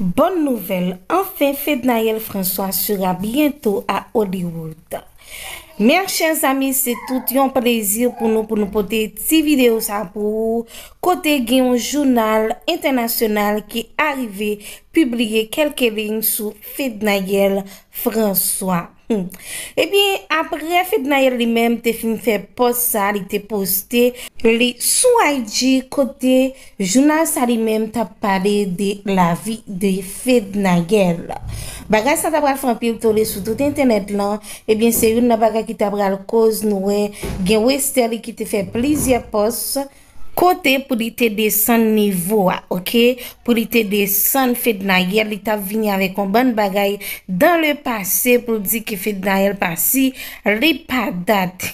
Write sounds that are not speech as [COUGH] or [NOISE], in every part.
Bonne nouvel, anfen Fednayel François sera bientou a Hollywood. Mer chers amis, se tout yon prezir pou nou pou nou pote ti videos apou. Kote gen yon jounal internasyonal ki arrive publie kelke lign sou Fednayel François. E bie apre Fednagel li menm te fin fe pos sa li te poste li sou aji kote jounas sa li menm ta pale de la vi de Fednagel. Bagay sa tabral fanpil tole sou tout internet lan e eh bie se yon na bagay ki tabral koz noue gen wester li ki te fe plizye pos sa. Kote pou li te de san nivou a, ok, pou li te de san fed na yer, li ta vini avè kon ban bagay dan le pase pou di ki fed na yer pasi, ripa dat.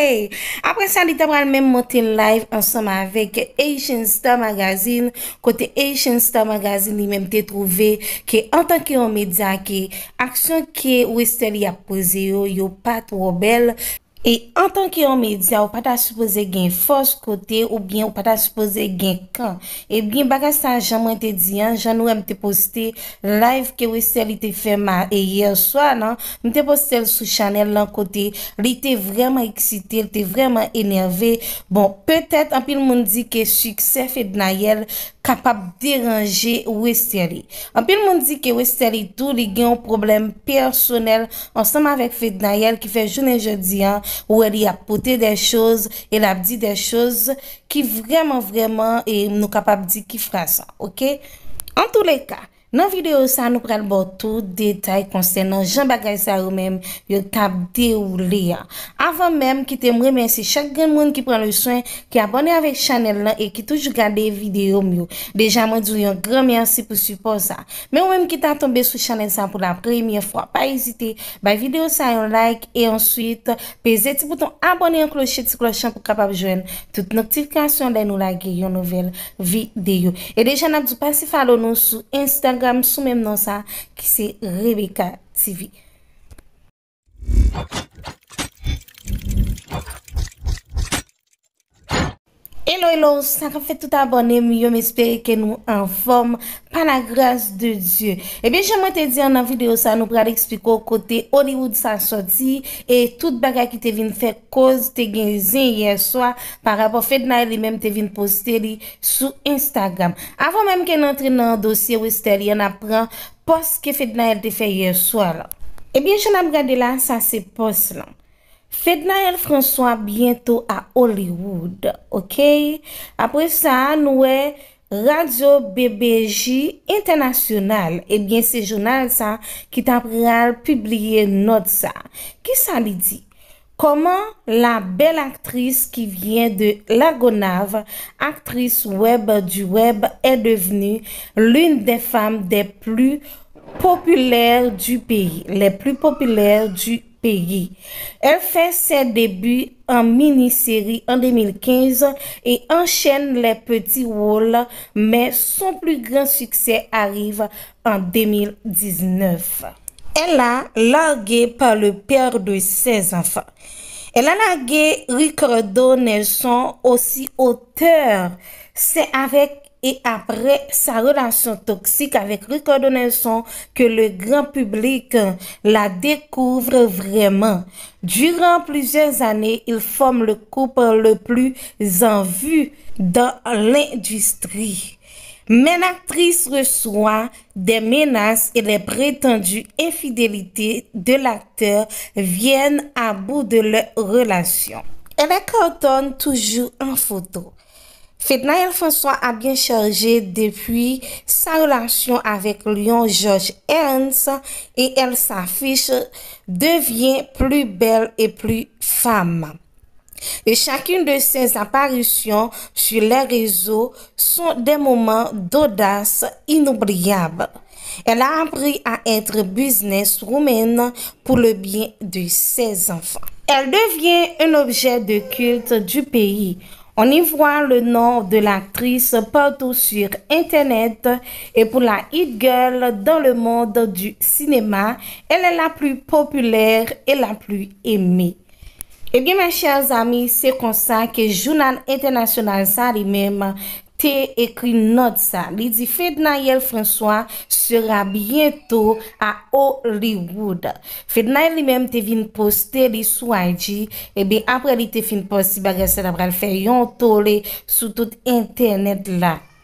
[LAUGHS] Apre sa li ta pral mèm moten live ansanm avèk Asian Star Magazine, kote Asian Star Magazine li mèm te trouve ki an tan ki an media ki aksyon ki ou estè li ap pose yo, yo pat wobèl. E an tan ki an me di a ou pata supose gen fos kote ou bien ou pata supose gen kan, e bin baga sa jan mwen te di an, jan nou mte poste live ke wese li te fe ma e yer swa nan, mte poste sou chanel lan kote, li te vreman eksite, li te vreman enerve, bon, petet an pil moun di ke sukser Fednayel kapap deranje wese li. An pil moun di ke wese li tou li gen yon problem personel ansanman vek Fednayel ki fe jounen jodi an, Ou el y apote de chouz, el ap di de chouz ki vreman vreman e nou kapap di ki fran sa, ok? An tou le ka. nan videyo sa nou prel bo tout detay konsen nan jan bagay sa ou men yo tab de ou le a avan men ki te mremen se chak gen moun ki pren le souen, ki abone avek chanel nan e ki toujou gade videyo mou deja mwen djou yon kremen si pou supoza men ou men ki ta tombe sou chanel sa pou la premye fwa, pa ezite bay videyo sa yon like e answite peze ti bouton abone yon kloche ti kloche an pou kapab jwen tout notifikasyon den nou lage yon nouvel videyo e deja nan djou pasi falo nou sou install sou mèm nan sa ki se Rebecca TV. Hello, hello, sa ka fè tout abonèm, yo mè espère ke nou anvòm pa la grase de Diyo. E bè jè mè te dè an nan videyo sa nou pralè ekspikò kote Hollywood sa sòdi e tout baga ki te vin fè koz te genzè yè sòa par rapport fè d'nayè li mèm te vin postè li sou Instagram. Avò mèm ke nan trè nan dosye wè stèl yè nan pran post ke fè d'nayè te fè yè sòa lò. E bè jè nan brade la sa se post lò. Fednael François bientôt à Hollywood, ok? Après ça, nous est Radio BBJ International. Eh bien, c'est sa ça qui publié publier notre ça qui ça s'en dit? Comment la belle actrice qui vient de Lagonave, actrice web du web, est devenue l'une des femmes des plus populaires du pays. Les plus populaires du elle fait ses débuts en mini-série en 2015 et enchaîne les petits rôles, mais son plus grand succès arrive en 2019. Elle a largué par le père de ses enfants. Elle a largué Ricardo Nelson, aussi auteur. C'est avec et après sa relation toxique avec Ricardo Donelson que le grand public euh, la découvre vraiment. Durant plusieurs années, ils forment le couple le plus en vue dans l'industrie. Mais l'actrice reçoit des menaces et les prétendues infidélités de l'acteur viennent à bout de leur relation. Elle est toujours en photo. Fednael François a bien chargé depuis sa relation avec Lyon George Ernst et elle s'affiche devient plus belle et plus femme. Et chacune de ses apparitions sur les réseaux sont des moments d'audace inoubliables. Elle a appris à être business roumaine pour le bien de ses enfants. Elle devient un objet de culte du pays. On y voit le nom de l'actrice partout sur Internet et pour la hit girl dans le monde du cinéma, elle est la plus populaire et la plus aimée. Eh bien, mes chers amis, c'est comme ça que Journal International lui même Te ekri not sa. Li di Fednayel François sera bientou a Hollywood. Fednayel li menm te vin poste li swajji. Ebe apre li te fin poste si bagase la pral fè yon tole sou tout internet la.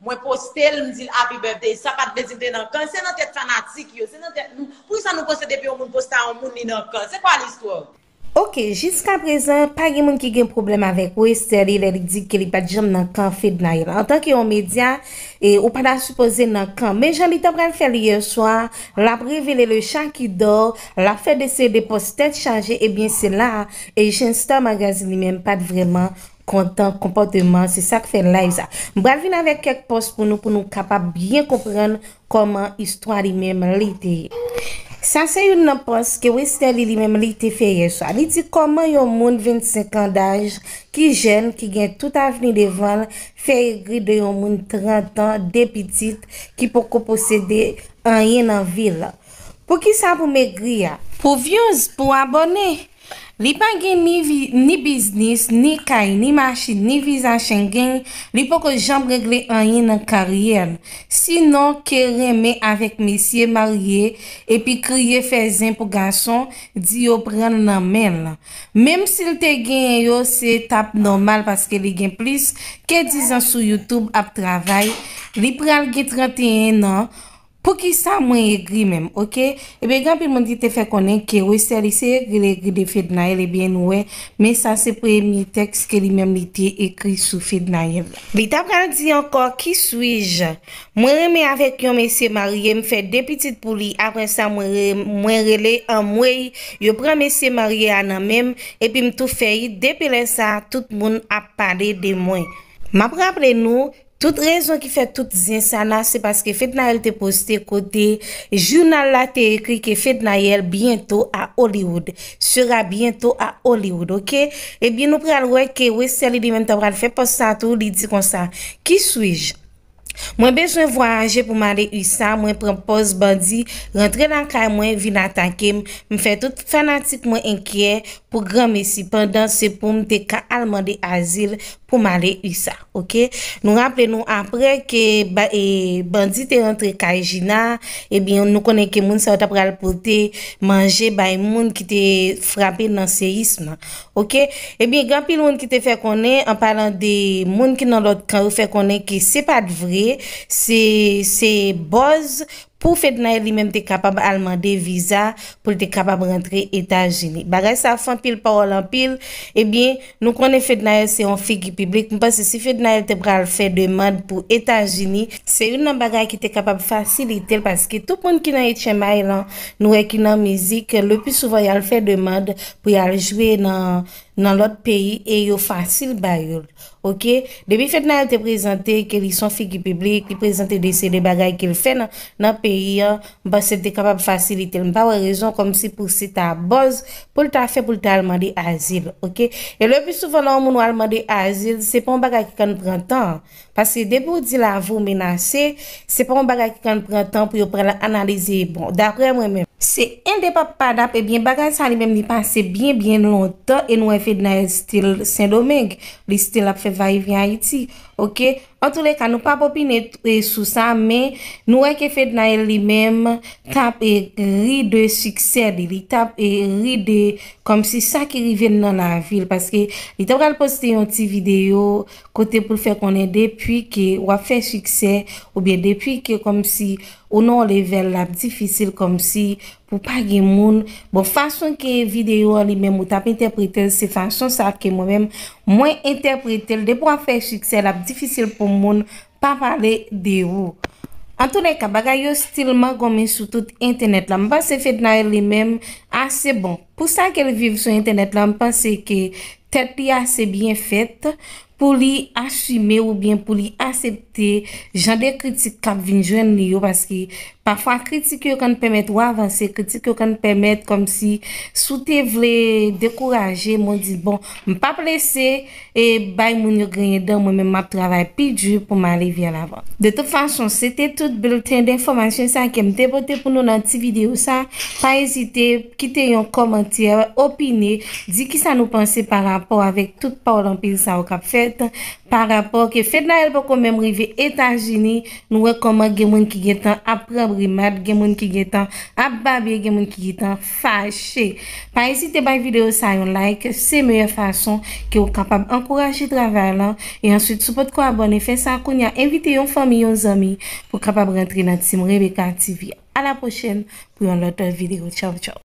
Mwen postel mdil happy birthday, sa pat bezimte nan kan, se nan tet fanatik yo, se nan tet, nou, pou sa nou poste depi ou moun posta ou moun ni nan kan, se kwa l'istwo? Ok, jiska prezant, pa gen moun ki gen problem avek, wey, seri, lelik di ke li pat jom nan kan, fed la yon, an tanke yon media, e, ou pa la supose nan kan, men jan li te prel fèl yon soan, la prevel le le chan ki do, la fèl de se de postet chanje, e bien se la, e jen star magazin li men pat vreman, kontan, kompote man, se sa ke fe la yu sa. Mbra vin avek kek pos pou nou pou nou kapap bien komprenn koman istwa li mem li te ye. Sa se yon nan pos ke wè stè li li mem li te fe ye so. Li ti koman yon moun 25 an daj, ki jen, ki gen tout avni devan, fe yon moun 30 an, de pitit, ki pou ko posede an yen nan vil. Po ki sa pou me gri ya? Po viyoz, pou abone. Li pa gen ni biznis, ni kay, ni machin, ni vizan chen gen, li pou ke jamb regle an yin nan karyen. Sinon, ke reme avek mesye marye, epi kriye fe zin pou gason, di yo pren nan men. Mem si li te gen yo, se tap normal paske li gen plis, ke dizan sou Youtube ap travay, li prel ge 31 nan. Pou ki sa mwen egri menm, ok? Ebe, gampil mwen di te fe konen ki wese li se egri le egri de Fednail e bien wè, men sa se premi teks ke li menm li te ekri sou Fednail. Li ta pran di ankor, ki sou ij? Mwen reme avek yon mesye marye, mwen fe depetit pou li, apre sa mwen rele an mwen, yo pran mesye marye anan menm, epi m tou fe yi, depele sa, tout moun ap pale de mwen. Ma pran ple nou, Tout rezon ki fè tout zinsana, se baske fèd na el te poste kote, jounal la te ekri ke fèd na el bientou a Hollywood. Sura bientou a Hollywood, ok? Ebi nou pral wè ke wè se li di men tabral fè poste sa, tou li di kon sa. Ki sou ij? Mwen beswen voyaje pou male yisa Mwen prempos bandi rentre nan kay mwen Vina tanken Mwen fè tout fanatik mwen enkiè Pou gran mesi Pendan sepoum te ka alman de azil Pou male yisa Nou rample nou apre e, Bandi te rentre kay jina Nou konen ke moun saot apral Pote manje Moun ki te frape nan seyisman Gran pil moun ki te fè konen An palan de moun ki nan lot Kan ou fè konen ki se pat vre c'est, c'est Buzz pou FEDNAEL li men te kapab alman de visa pou te kapab rentre Etan-Gini. Bagay sa fan pil pa walan pil, e bie nou konen FEDNAEL se yon figi publik, mpase si FEDNAEL te pral fè de mod pou Etan-Gini, se yon nan bagay ki te kapab fasilite, paske tou poun ki nan eti chenbay nan nou e ki nan mizik, le pi souvan yal fè de mod pou yal jwe nan lot peyi e yo fasil bayol. Depi FEDNAEL te prezante ke li son figi publik, li prezante dese de bagay ki l fè nan peyi, mba se de kapab fasilite, mba wè rejon kom si pou si ta boz pou lta fe pou lta alman de azil, ok? E lè pi sou volan moun wè alman de azil, se pon baga ki kan pran tan, pasi debou di la vou menase, se pon baga ki kan pran tan pou yo pran analize, bon, dapre mwen mwen. Se en de pa pa dap e bien bagansan li menm li pase bien, bien lontan e nou e fed nan el stil Saint-Domingue, li stil ap fevayi vyan iti. Ok, an tou le ka nou pa popine e sou sa men, nou e ke fed nan el li menm tap e ri de sukser, li tap e ri de kom si sa ki ri ven nan la vil. Paske li tap gal poste yon ti video kote pou fe konen depwi ki wap fe sukser ou bien depwi ki kom si... ou nou level lap difisil kom si pou pa ge moun. Bon, fason ke videyo li men mout ap interpretel, se fason sa ke mou men mwen interpretel, de pou ap fè shiksel lap difisil pou moun pa pale de ou. Antoune kabagay yo stilman gomen sou tout internet la, mwen pa se fet nan li men ase bon. Pou sa ke li viv sou internet la, mwen pa se ke tet li ase bien fet. pou li asime ou bien pou li asepte, jan de kritik klap vinjwen li yo, paski pafwa kritik yo kan pemet ou avanse, kritik yo kan pemet kom si sou te vle dekouraje, mwen dit, bon, mwen pa plese, e bay mwen yo gwenye don, mwen men map travay pi djur pou mwen alevi an avan. De tout fason, se te tout belotin de informasyon sa ke mdebote pou nou nan ti video sa, pa ezite, kite yon komantir, opine, di ki sa nou pense par rapor avek tout pa oulampil sa ou kap fet, par rapor ke fet na el pou kon men mrivi etajini, nou wekoman gen mwen ki getan aprem remade gen moun ki getan ap babye gen moun ki getan fache pa esite bay videyo sa yon like se meye fason ki ou kapab ankorajit la vay lan e answit soupot ko abon efe sa akoun ya invite yon fami yon zami pou kapab rentre nati si moun ebeka a la pochene pou yon loter videyo chow chow